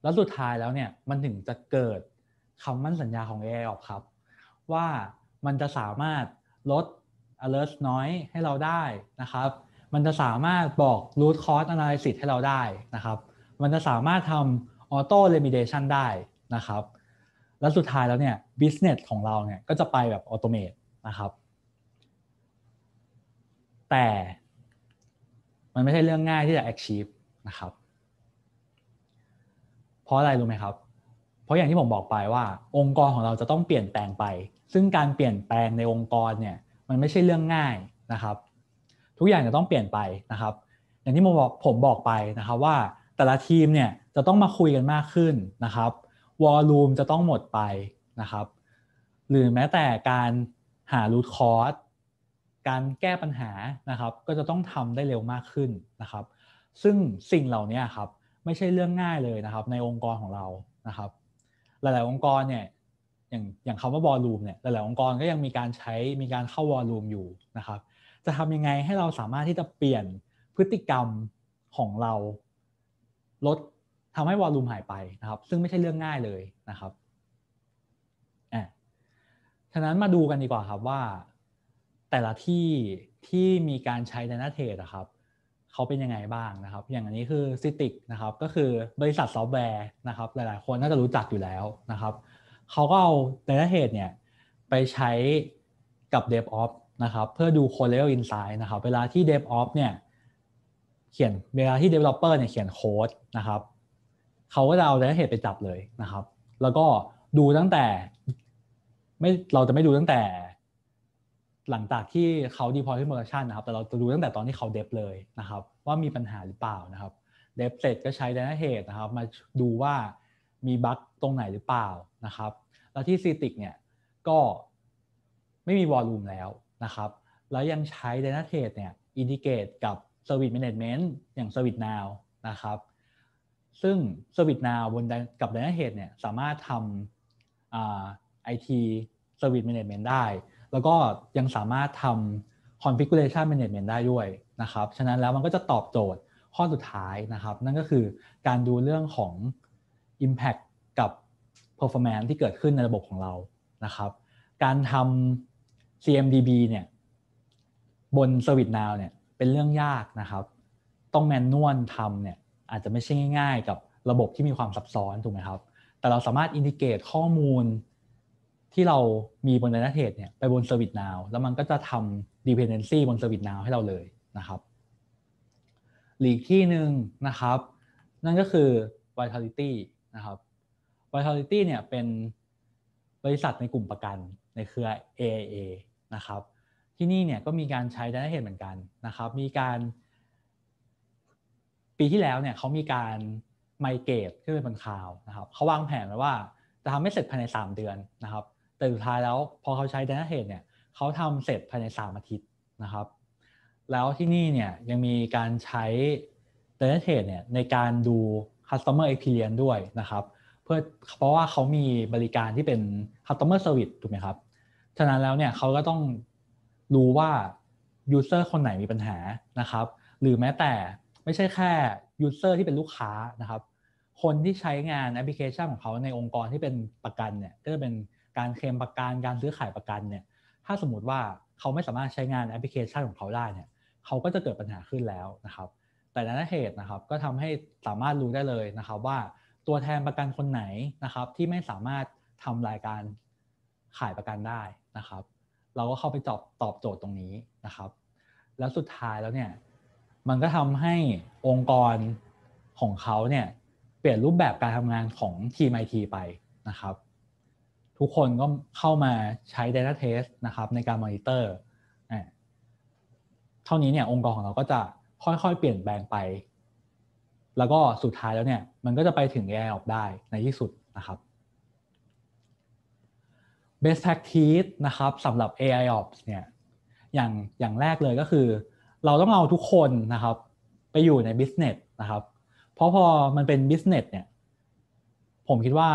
แล้วสุดท้ายแล้ว เนี่ย มันถึงจะเกิดคำมั่นสัญญาของ AI ออกครับ ว่ามันจะสามารถลด alert น้อยให้เราได้นะครับ มันจะสามารถบอก root cause analysis ให้เราได้นะครับ มันจะสามารถทำ auto remediation ได้นะครับ แล้วสุดท้ายแล้วเนี่ย business ของเราเนี่ยก็จะไปแบบ automate นะครับ แต่ มันไม่ใช่เรื่องง่ายที่จะ achieve นะครับ เพราะอะไรรู้ไหมครับ เพราะอย่างที่ผมบอกไปว่าองค์กรของเราจะต้องเปลี่ยนแปลงไปซึ่งการเปลี่ยนแปลงในองค์กรเนี่ยมันไม่ใช่เรื่องง่ายนะครับ ทุกอย่างจะต้องเปลี่ยนไปนะครับ อย่างที่ผมบอกผม บอกไปนะครับว่าแต่ละทีมเนี่ยจะต้องมาคุยกันมากขึ้นนะครับวอลลุ่มจะต้องหมดไปนะครับหรือแม้แต่การหารูทคอร์สการแก้ปัญหานะครับก็จะต้องทำได้เร็วมากขึ้นนะครับ ซึ่งสิ่งเหล่านี้ครับไม่ใช่เรื่องง่ายเลยนะครับในองค์กรของเรานะครับ หลาย ๆ องค์กรเนี่ยอย่างอย่างคำว่าวอลลุ่มเนี่ย หลายๆ องค์กรก็ยังมีการใช้มีการเข้าวอลลุ่มอยู่นะครับ จะทำยังไงให้เราสามารถที่จะเปลี่ยนพฤติกรรมของเรา ลดทำให้วอลลุ่มหายไปนะครับ ซึ่งไม่ใช่เรื่องง่ายเลยนะครับอบะฉะนั้นมาดูกันดีกว่าครับว่า แต่ละที่ที่มีการใช้ดานาเท a ครับ เขาเป็นยังไงบ้างนะครับ อย่างอันนี้คือซิติกนะครับ ก็คือบริษัทซอฟต์แวร์นะครับ หลายๆ คนน่าจะรู้จักอยู่แล้วนะครับเขาก็เอา Data h เ a d เนี่ยไปใช้กับ DevOps นะครับ เพื่อดู c o e r e l Insight นะครับ เวลาที่ DevOps เนี่ยเขียนเวลาที่ Developer เนี่ยเขียนโค้ดนะครับเขาก็จะเอา Data h เ a d ไปจับเลยนะครับ แล้วก็ดูตั้งแต่ไม่เราจะไม่ดูตั้งแต่หลังจากที่เขา deploy ขึ้น production นะครับแต่เราจะดูตั้งแต่ตอนที่เขาเดฟเลยนะครับ ว่ามีปัญหาหรือเปล่านะครับเดฟเสร็จก็ใช้ data head นะครับมาดูว่ามีบั๊กตรงไหนหรือเปล่านะครับ แล้วที่ซีติกเนี่ยก็ไม่มีวอลลุ่มแล้วนะครับ แล้วยังใช้ d y n a t a t e เนี่ยอินทิเกตกับ Service Management อย่าง Service Now นะครับ ซึ่ง Service Now บนกับ d y n a t a t e เนี่ยสามารถทำไอทีเซอร์วิสแมเนจเมนต์ได้ แล้วก็ยังสามารถทำคอนฟิกเรชันแมเนจเมนต์ได้ด้วยนะครับ ฉะนั้นแล้วมันก็จะตอบโจทย์ข้อสุดท้ายนะครับ นั่นก็คือการดูเรื่องของ Impact กับ Performance ที่เกิดขึ้นในระบบของเรา นะครับ การทำ CMDB เนี่ยบน ServiceNow เนี่ยเป็นเรื่องยากนะครับ ต้องแมนนวลทำเนี่ยอาจจะไม่ใช่ง่าย ๆ กับระบบที่มีความซับซ้อนถูกไหมครับ แต่เราสามารถอินทิเกตข้อมูลที่เรามีบนนั t เท a เนี่ยไปบน ServiceNow แล้วมันก็จะทำ dependency บน ServiceNow ให้เราเลยนะครับหลีกที่หนึ่งนะครับนั่นก็คือ vitality นะครับ Vitality เนี่ยเป็นบริษัทในกลุ่มประกันในเครือ AIA นะครับ ที่นี่เนี่ยก็มีการใช้ด a t a เห a d เหมือนกันนะครับ มีการ ปีที่แล้วเนี่ยเขามีการไมเกตขึ้นไปบนค่าวนะครับเขาวางแผนไว้ว่าจะทำให้เสร็จภายใน 3 เดือนนะครับ แต่สุดท้ายแล้วพอเขาใช้ดัชน h e a เนี่ยเขาทำเสร็จภายใน 3 อาทิตย์นะครับ แล้วที่นี่เนี่ยยังมีการใช้ดัชน h e a เนี่ยในการดู customer experience ด้วยนะครับ เพื่อเพราะว่าเขามีบริการที่เป็น customer service ถูกไหมครับ ฉะนั้นแล้วเนี่ยเขาก็ต้องรู้ว่า user คนไหนมีปัญหานะครับ หรือแม้แต่ไม่ใช่แค่ user ที่เป็นลูกค้านะครับ คนที่ใช้งานแอปพลิเคชันของเขาในองค์กรที่เป็นประกันเนี่ยก็จะเป็นการเคลมประกันการซื้อขายประกันเนี่ยถ้าสมมติว่าเขาไม่สามารถใช้งานแอปพลิเคชันของเขาได้เนี่ยเขาก็จะเกิดปัญหาขึ้นแล้วนะครับแต่ละเหตุนะครับ ก็ทำให้สามารถรู้ได้เลยนะครับ ว่าตัวแทนประกันคนไหนนะครับ ที่ไม่สามารถทำรายการขายประกันได้นะครับ เราก็เข้าไปตอบตอบโจทย์ตรงนี้นะครับ แล้วสุดท้ายแล้วเนี่ยมันก็ทำให้องค์กรของเขาเนี่ยเปลี่ยนรูปแบบการทำงานของทีมไอทีไปนะครับ ทุกคนก็เข้ามาใช้ Data Test นะครับในการมอนิเตอร์เท่านี้เนี่ยองค์กรของเราก็จะค่อย ๆ เปลี่ยนแปลงไป แล้วก็สุดท้ายแล้วเนี่ย มันก็จะไปถึงแย่ออกได้ในที่สุดนะครับ best practice นะครับสำหรับ AI ops เนี่ย อย่าง อย่างแรกเลยก็คือ เราต้องเอาทุกคนนะครับไปอยู่ใน business นะครับเพราะพอมันเป็น business เนี่ย ผมคิดว่า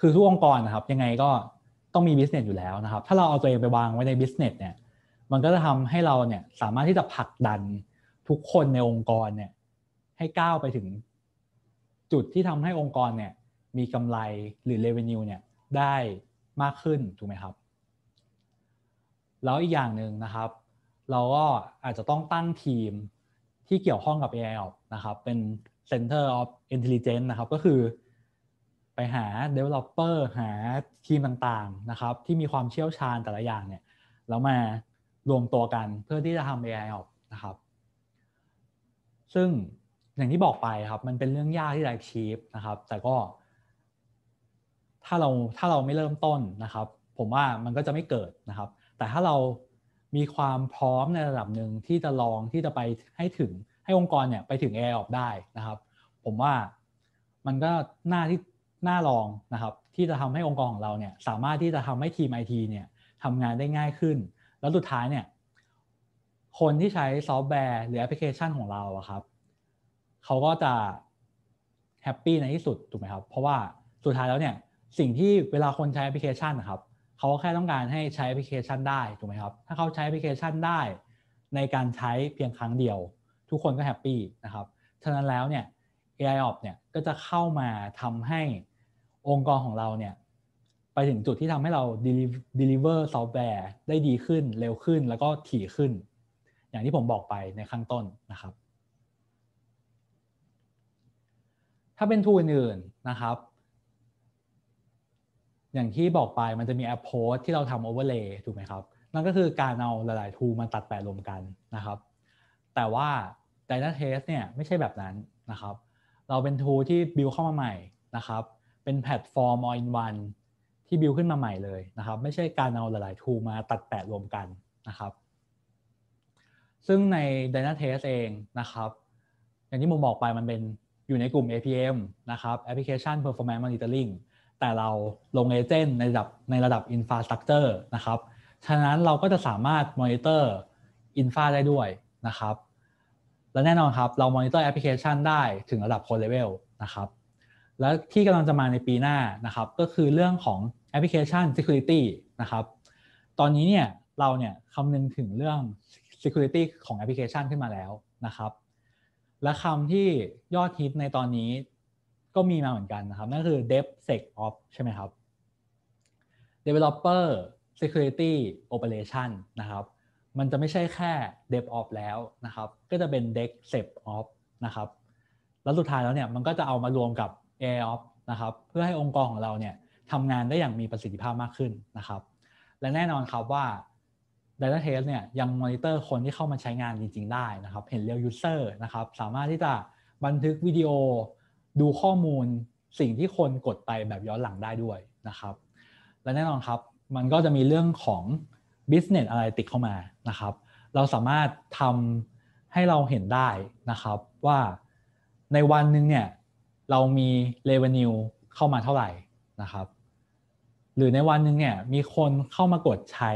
คือทุกองค์กรนะครับ ยังไงก็ต้องมี business อยู่แล้วนะครับ ถ้าเราเอาตัวเองไปวางไว้ใน business เนี่ย มันก็จะทำให้เราเนี่ยสามารถที่จะผลักดันทุกคนในองค์กรเนี่ยให้ก้าวไปถึงจุดที่ทำให้องค์กรเนี่ยมีกำไรหรือ revenue เนี่ยได้มากขึ้น ถูกไหมครับ แล้วอีกอย่างหนึ่งนะครับ เราก็อาจจะต้องตั้งทีมที่เกี่ยวข้องกับ AI นะครับเป็น Center of Intelligence นะครับ ก็คือไปหา Developer หาทีมต่างๆนะครับ ที่มีความเชี่ยวชาญแต่ละอย่างเนี่ยแล้วมารวมตัวกันเพื่อที่จะทำ AI ออกนะครับซึ่งอย่างที่บอกไปครับมันเป็นเรื่องยากที่จะ achieve นะครับแต่ก็ ถ้าเราถ้าเราไม่เริ่มต้นนะครับ ผมว่ามันก็จะไม่เกิดนะครับ แต่ถ้าเรามีความพร้อมในระดับหนึ่งที่จะลองที่จะไปให้ถึงให้องค์กรเนี่ยไปถึง a i ออกได้นะครับ ผมว่ามันก็น่าที่น่าลองนะครับ ที่จะทำให้องค์กรของเราเนี่ยสามารถที่จะทำให้ทีมไอทีเนี่ยทำงานได้ง่ายขึ้น แล้วสุดท้ายเนี่ยคนที่ใช้ซอฟต์แวร์หรือแอปพลิเคชันของเราอะครับ เขาก็จะแฮปปี้ในที่สุดถูกไหมครับ เพราะว่าสุดท้ายแล้วเนี่ยสิ่งที่เวลาคนใช้แอปพลิเคชันนะครับ เขาแค่ต้องการให้ใช้แอปพลิเคชันได้ถูกไหมครับถ้าเขาใช้แอปพลิเคชันได้ ในการใช้เพียงครั้งเดียว ทุกคนก็แฮปปี้นะครับฉะนั้นแล้วเนี่ย AI o p เนี่ยก็จะเข้ามาทำให้องค์กรของเราเนี่ยไปถึงจุดที่ทำให้เรา deliver ซอฟต์แวร์ได้ดีขึ้นเร็วขึ้นแล้วก็ถี่ขึ้นอย่างที่ผมบอกไปในข้างต้นนะครับ ถ้าเป็นทูอื่นๆนะครับ อย่างที่บอกไปมันจะมีแอปโพสที่เราทำโอเวอร์เลย์ถูกไหมครับ นั่นก็คือการเอาหลาย ๆ ทูมาตัดแปะรวมกันนะครับ แต่ว่า d y n a t a s t เนี่ยไม่ใช่แบบนั้นนะครับ เราเป็นทูที่บิวเข้ามาใหม่นะครับ เป็นแพลตฟอร์ม all in one ที่บิวขึ้นมาใหม่เลยนะครับ ไม่ใช่การเอาหลาย ๆ ทูมาตัดแปะรวมกันนะครับซึ่งใน d y n a t e s t เองนะครับ อย่างที่ผมบอกไปมันเป็นอยู่ในกลุ่ม APM นะครับ Application Performance Monitoring แต่เราลงเอเจนต์ในระดับในระดับ Infrastructure นะครับ ฉะนั้นเราก็จะสามารถ Monitor Infra ได้ด้วยนะครับ และแน่นอนครับ เรา Monitor Application ได้ถึงระดับ Core Level นะครับ และที่กำลังจะมาในปีหน้านะครับก็คือเรื่องของ Application Security นะครับ ตอนนี้เนี่ย เราเนี่ยคำนึงถึงเรื่อง security ของแอปพลิเคชันขึ้นมาแล้วนะครับ และคำที่ยอดฮิตในตอนนี้ก็มีมาเหมือนกันนะครับ นั่นคือ DevSecOps ใช่ไหมครับ Developer Security Operation นะครับ มันจะไม่ใช่แค่ DevOps แล้วนะครับ ก็จะเป็น DevSecOps นะครับ แล้วสุดท้ายแล้วเนี่ยมันก็จะเอามารวมกับ AIOps นะครับ เพื่อให้องค์กรของเราเนี่ยทำงานได้อย่างมีประสิทธิภาพมากขึ้นนะครับ และแน่นอนครับว่า Data Test เนี่ยยังมอนิเตอร์คนที่เข้ามาใช้งานจริงๆ ได้นะครับ เห็นเรียลยูเซอร์นะครับ สามารถที่จะบันทึกวิดีโอดูข้อมูลสิ่งที่คนกดไปแบบย้อนหลังได้ด้วยนะครับ และแน่นอนครับมันก็จะมีเรื่องของ Business Analytics เข้ามานะครับ เราสามารถทำให้เราเห็นได้นะครับว่าในวันหนึ่งเนี่ยเรามี Revenue เข้ามาเท่าไหร่นะครับ หรือในวันหนึ่งเนี่ยมีคนเข้ามากดใช้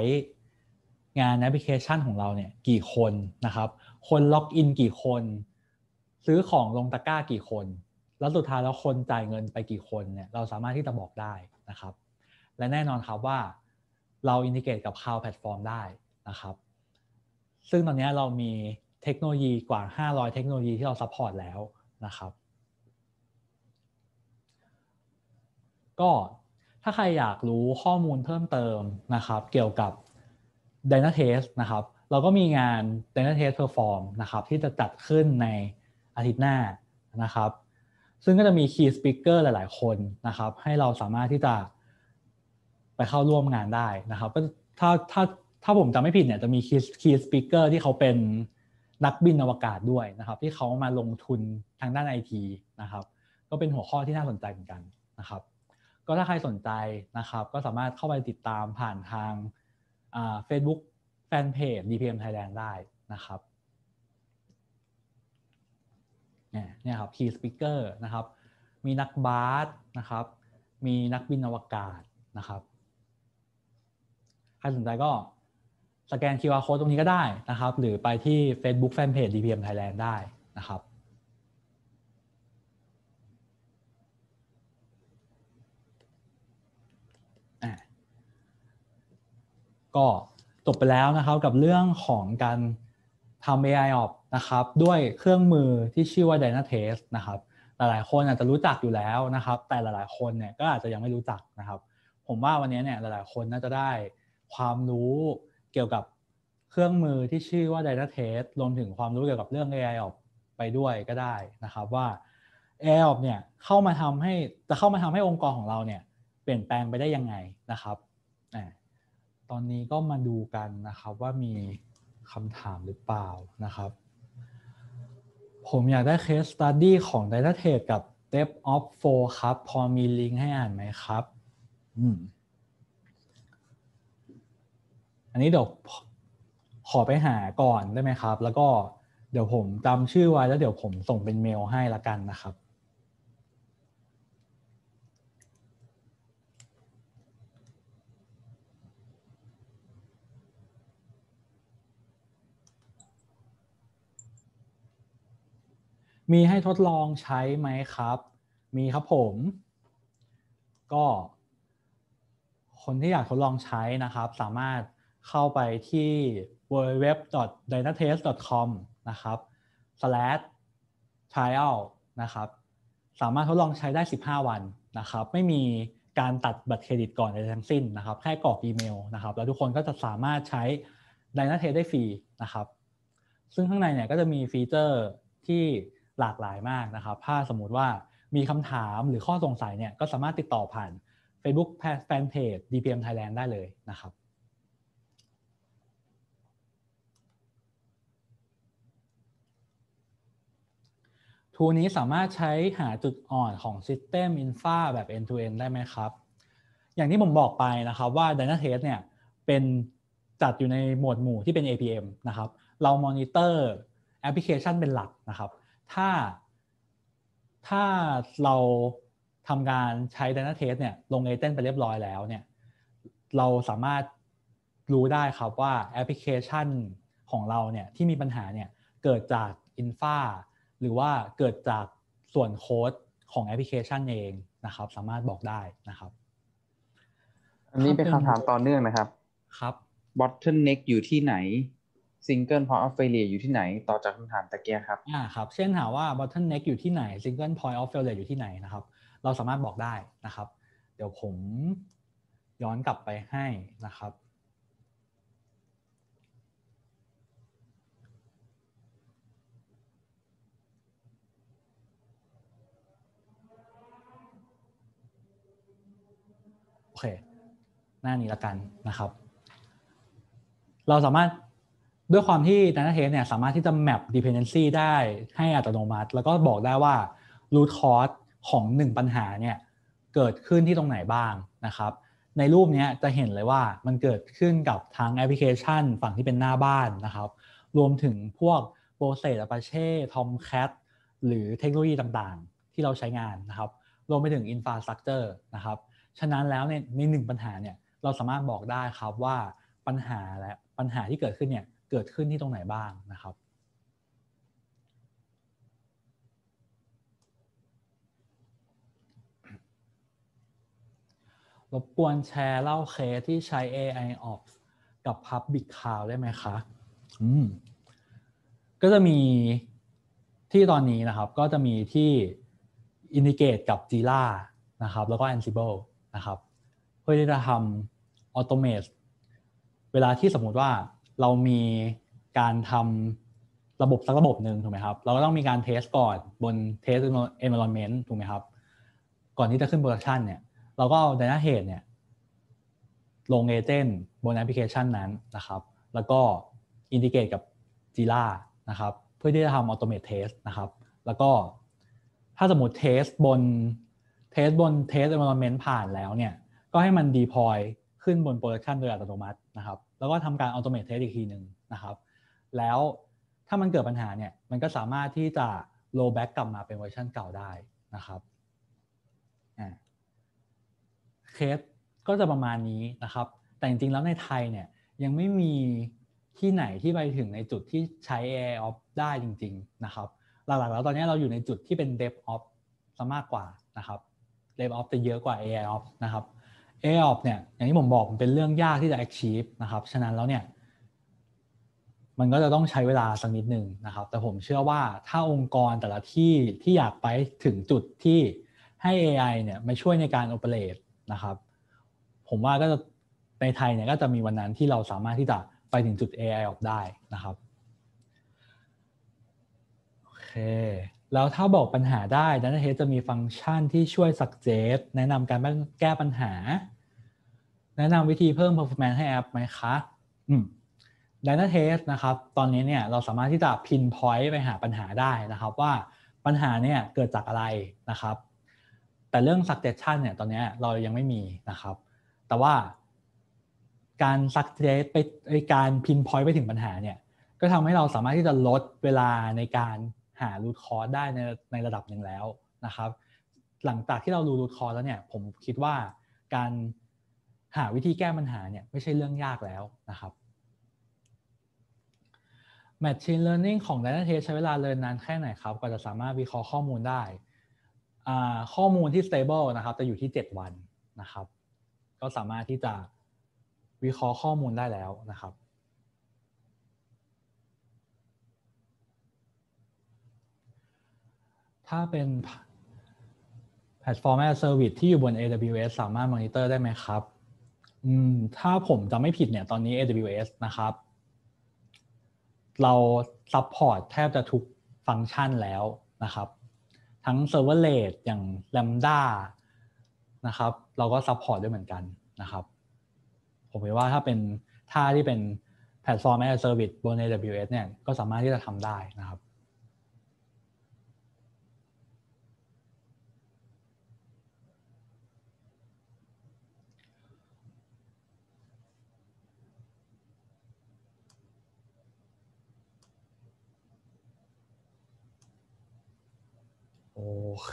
งานแอปพลิเคชันของเราเนี่ยกี่คนนะครับ คนล็อกอินกี่คน ซื้อของลงตะกร้ากี่คน แล้วสุดท้ายแล้วคนจ่ายเงินไปกี่คนเนี่ยเราสามารถที่จะบอกได้นะครับ และแน่นอนครับว่าเราอินทิเกตกับ Cloud Platform ได้นะครับซึ่งตอนนี้เรามีเทคโนโลยีกว่า 500 เทคโนโลยีที่เราซัพพอร์ตแล้วนะครับ ก็ถ้าใครอยากรู้ข้อมูลเพิ่มเติมนะครับ เกี่ยวกับ d y n a t e s t นะครับ เราก็มีงาน d y n a t e s t Perform นะครับที่จะจัดขึ้นในอาทิตย์หน้านะครับ ซึ่งก็จะมี Key Speaker หลาย ๆ คนนะครับ ให้เราสามารถที่จะ ไปเข้าร่วมงานได้นะครับก็ถ้าถ้าถ้าผมจำไม่ผิดเนี่ยจะมี Key Speaker ที่เขาเป็นนักบินอวกาศด้วยนะครับ ที่เขามาลงทุนทางด้านไอทีนะครับ ก็เป็นหัวข้อที่น่าสนใจเหมือนกันนะครับ ก็ถ้าใครสนใจนะครับ ก็สามารถเข้าไปติดตามผ่านทางเฟซบุ๊กแฟนเพจ DPM Thailand ได้นะครับเนี่ยครับ key speaker นะครับ มีนักบาสนะครับ มีนักบินอวกาศนะครับใครสนใจก็สแกน QR code ตรงนี้ก็ได้นะครับ หรือไปที่ Facebook Fanpage DPM Thailand ได้นะครับก็จบไปแล้วนะครับกับเรื่องของการทำ AI o p นะครับด้วยเครื่องมือที่ชื่อว่า d y n a t e s t นะครับหลายๆคนอาจจะรู้จักอยู่แล้วนะครับ แต่หลาย ๆคนเนี่ยก็อาจจะยังไม่รู้จักนะครับ ผมว่าวันนี้เนี่ยหลายๆคนน่าจะได้ความรู้เกี่ยวกับเครื่องมือที่ชื่อว่า d y n a t e s t รวมถึงความรู้เกี่ยวกับเรื่อง AI o p ไปด้วยก็ได้นะครับ ว่า AI o p เนี่ยเข้ามาทำให้จะเข้ามาทำให้องค์กรของเราเนี่ยเปลี่ยนแปลงไปได้ยังไงนะครับตอนนี้ก็มาดูกันนะครับว่ามีคำถามหรือเปล่านะครับ ผมอยากได้ c สส e s ดดี้ของ d a t a t a กับ d e p of 4ครับพอมีลิงก์ให้อ่านไหมครับอืมอันนี้เดี๋ยวขอไปหาก่อนได้ไหมครับ แล้วก็เดี๋ยวผมจำชื่อไว้แล้วเดี๋ยวผมส่งเป็นเมลให้ละกันนะครับมีให้ทดลองใช้ไหมครับ มีครับผม ก็ คนที่อยากทดลองใช้นะครับ สามารถเข้าไปที่ www.dynatest.com นะครับ slash trial นะครับ สามารถทดลองใช้ได้ 15 วันนะครับ ไม่มีการตัดบัตรเครดิตก่อนใดทั้งสิ้นนะครับแค่กรอกอีเมลนะครับ แล้วทุกคนก็จะสามารถใช้ d y n a t e ได้ฟรีนะครับ ซึ่งข้างในเนี่ยก็จะมีฟีเจอร์ที่หลากหลายมากนะครับ ถ้าสมมติว่ามีคำถามหรือข้อสงสัยเนี่ยก็สามารถติดต่อผ่าน Facebook Fanpage DPM Thailand ได้เลยนะครับ ทูนี้สามารถใช้หาจุดอ่อนของ System Infra แบบ end to end ได้ไหมครับ อย่างที่ผมบอกไปนะครับว่า d y n a t a s เนี่ยเป็นจัดอยู่ในหมวดหมู่ที่เป็น APM นะครับ เรามอนิเตอร์แอปพลิเคชันเป็นหลักนะครับถ้า ถ้าเราทำการใช้ data test เนี่ยลงอ a จ e n t ไปเรียบร้อยแล้วเนี่ย เราสามารถรู้ได้ครับว่าแอปพลิเคชันของเราเนี่ย ที่มีปัญหาเนี่ยเกิดจาก อินฟาหรือว่าเกิดจากส่วนโค้ดของแอปพลิเคชันเองนะครับ สามารถบอกได้นะครับ อันนี้เป็นคำถามต่อเนื่องนะครับ ครับ bottleneck อยู่ที่ไหนซิงเกิลพอยต์ออฟเฟลเลียอยู่ที่ไหน ต่อจากคำถามตะเกียครับ อ่าครับ เช่นถามว่าบ o t เทนเน็กอยู่ที่ไหนซิงเกิลพอยต์ออฟเฟลเลียอยู่ที่ไหนนะครับ เราสามารถบอกได้นะครับ เดี๋ยวผมย้อนกลับไปให้นะครับ โอเค หน้านี้ละกันนะครับ เราสามารถด้วยความที่ Data Trace เนี่ยสามารถที่จะ map dependency ได้ให้อัตโนมัติ แล้วก็บอกได้ว่า root cause ของ 1 ปัญหาเนี่ยเกิดขึ้นที่ตรงไหนบ้างนะครับ ในรูปนี้จะเห็นเลยว่ามันเกิดขึ้นกับทั้งแอปพลิเคชันฝั่งที่เป็นหน้าบ้านนะครับ รวมถึงพวกโปรเซตอปาเช่ทอมแคทหรือเทคโนโลยีต่างๆ ที่เราใช้งานนะครับ รวมไปถึงอินฟาสตรักเจอร์นะครับ ฉะนั้นแล้วเนี่ยในหนึ่งปัญหาเนี่ยเราสามารถบอกได้ครับว่าปัญหาและปัญหาที่เกิดขึ้นเนี่ยเกิดขึ้นที่ตรงไหนบ้างนะครับ รบกวนแชร์เล่าเคสที่ใช้ AI Ops กับ Public Cloud ได้ไหมคะ อืม ก็จะมีที่ตอนนี้นะครับ ก็จะมีที่ Indicate กับ Jira นะครับ แล้วก็ Ansible นะครับ เพื่อที่จะทำ Automate เวลาที่สมมติว่าเรามีการทำระบบสักระบบหนึ่งถูกไหมครับ เราก็ต้องมีการเทสก่อนบนเทสเ e ม v i อ o เมนต์ถูกไหมครับ ก่อนที่จะขึ้นโปรดักชันเนี่ย เราก็เอา data h e a เนี่ยลงเอเจนต์บนแอปพลิเคชันนั้นนะครับ แล้วก็อินทิเกตกับ Jira นะครับ เพื่อที่จะทำอัตโนมัติเทสนะครับ แล้วก็ถ้าสมมติเทสบนเทสบนเทสเ e ม v i อ o เมนต์ผ่านแล้วเนี่ย ก็ให้มันดีพอยขึ้นบนโปรดักชันโดยอัตโนมัตินะครับแล้วก็ทำการอัตโนมัติเทสอีกทีหนึ่งนะครับ แล้วถ้ามันเกิดปัญหาเนี่ยมันก็สามารถที่จะโลว์แบ็กกลับมาเป็นเวอร์ชันเก่าได้นะครับเคสก็จะประมาณนี้นะครับ แต่จริงๆ แล้วในไทยเนี่ย ยังไม่มีที่ไหนที่ไปถึงในจุดที่ใช้ AI o f ได้จริงๆนะครับ หลักๆ แล้วตอนนี้เราอยู่ในจุดที่เป็น DevOps ซะมากกว่านะครับ DevOps จะเยอะกว่า AI o f นะครับ a i r อ p เนี่ยอย่างที่ผมบอกมันเป็นเรื่องยากที่จะ achieve นะครับ ฉะนั้นแล้วเนี่ยมันก็จะต้องใช้เวลาสักนิดหนึ่งนะครับ แต่ผมเชื่อว่าถ้าองค์กรแต่ละที่ที่อยากไปถึงจุดที่ให้ AI เนี่ยมาช่วยในการ operate นะครับผมว่าก็จะในไทยเนี่ยก็จะมีวันนั้นที่เราสามารถที่จะไปถึงจุด AI ออกได้นะครับโอเคแล้วถ้าบอกปัญหาได้ Database จะมีฟังก์ชันที่ช่วย suggest แนะนำการแก้ปัญหา แนะนำวิธีเพิ่ม performance ให้แอปไหมคะอืม Database นะครับ ตอนนี้เนี่ยเราสามารถที่จะ pinpoint ไปหาปัญหาได้นะครับ ว่าปัญหาเนี่ยเกิดจากอะไรนะครับแต่เรื่อง suggestion เนี่ยตอนนี้เรายังไม่มีนะครับ แต่ว่า การ suggest ไปการ pinpoint ไปถึงปัญหาเนี่ยก็ทำให้เราสามารถที่จะลดเวลาในการหา root cause ได้ในในระดับหนึ่งแล้วนะครับ หลังจากที่เรารู้ root cause แล้วเนี่ย ผมคิดว่าการหาวิธีแก้ปัญหาเนี่ยไม่ใช่เรื่องยากแล้วนะครับ Machine Learning ของ Data t e ใช้เวลาเรียนนานแค่ไหนครับกว่าจะสามารถวิเคราะห์ข้อมูลได้ ข้อมูลที่ stable นะครับจะอยู่ที่ 7 วันนะครับ ก็สามารถที่จะวิเคราะห์ข้อมูลได้แล้วนะครับถ้าเป็นแพลตฟอร์มแอสเซอร์วิสที่อยู่บน AWS สามารถมอนิเตอร์ได้ไหมครับ อืม ถ้าผมจะไม่ผิดเนี่ย ตอนนี้ AWS นะครับ เราซัพพอร์ตแทบจะทุกฟังก์ชันแล้วนะครับ ทั้งเ s e เวอร์เลส อย่าง Lambda นะครับ เราก็ซัพพอร์ตด้วยเหมือนกันนะครับ ผมว่าถ้าเป็นท่าที่เป็นแพลตฟอร์มแอสเซอร์วิสบน AWS เนี่ย ก็สามารถที่จะทำได้นะครับโอเค